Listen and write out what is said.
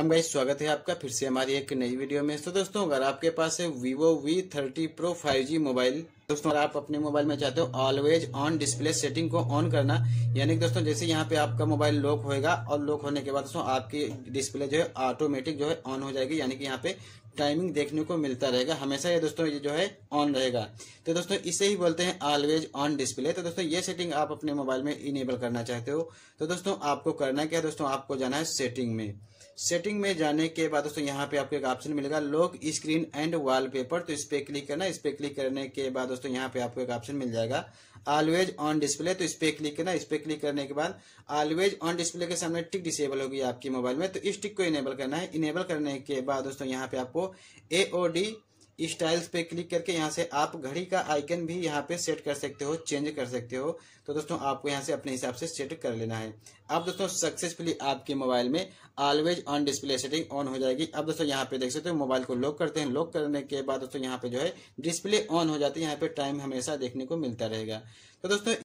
हम गाइस स्वागत है आपका फिर से हमारी एक नई वीडियो में तो दोस्तों अगर आपके पास है Vivo V30 Pro 5G mobile दोस्तों अगर आप अपने मोबाइल में चाहते हो ऑलवेज ऑन डिस्प्ले सेटिंग को ऑन करना यानी कि दोस्तों जैसे यहाँ पे आपका मोबाइल लॉक होएगा और लॉक होने के बाद दोस्तों आपकी डिस्प्ले जो है ऑटोमेटिक जो है ऑन हो जाएगी यानी कि यहाँ पे टाइमिंग देखने को मिलता रहेगा हमेशा ये दोस्तों ये जो है ऑन रहेगा तो दोस्तों इसे ही बोलते हैं ऑलवेज ऑन डिस्प्ले तो दोस्तों ये सेटिंग आप अपने मोबाइल में इनेबल करना चाहते हो तो दोस्तों आपको करना क्या है दोस्तों आपको जाना है सेटिंग में सेटिंग में जाने के बाद दोस्तों यहाँ पे आपको एक ऑप्शन मिलेगा लॉक स्क्रीन एंड वॉलपेपर तो इस पे क्लिक करना इस पे क्लिक करने के बाद दोस्तों यहाँ पे आपको एक ऑप्शन मिल जाएगा ऑलवेज ऑन डिस्प्ले तो इस पे क्लिक करना इस पे क्लिक करने के बाद ऑलवेज ऑन डिस्प्ले के सामने टिक डिसेबल होगी आपके मोबाइल में तो इस टिक को इनेबल करना है इनेबल करने के बाद दोस्तों यहाँ पे आपको ए ओ डी स्टाइल्स पे क्लिक करके यहाँ से आप घड़ी का आइकन भी यहाँ पे सेट कर सकते हो चेंज कर सकते हो तो दोस्तों आपको यहाँ से अपने हिसाब से सेट कर लेना है अब दोस्तों सक्सेसफुली आपके मोबाइल में always on display setting on हो जाएगी अब दोस्तों यहाँ पे देख सकते हो मोबाइल को लॉक करते हैं लॉक करने के बाद दोस्तों यहाँ पे जो है डिस्प्ले ऑन हो जाती है यहाँ पे टाइम हमेशा देखने को मिलता रहेगा तो दोस्तों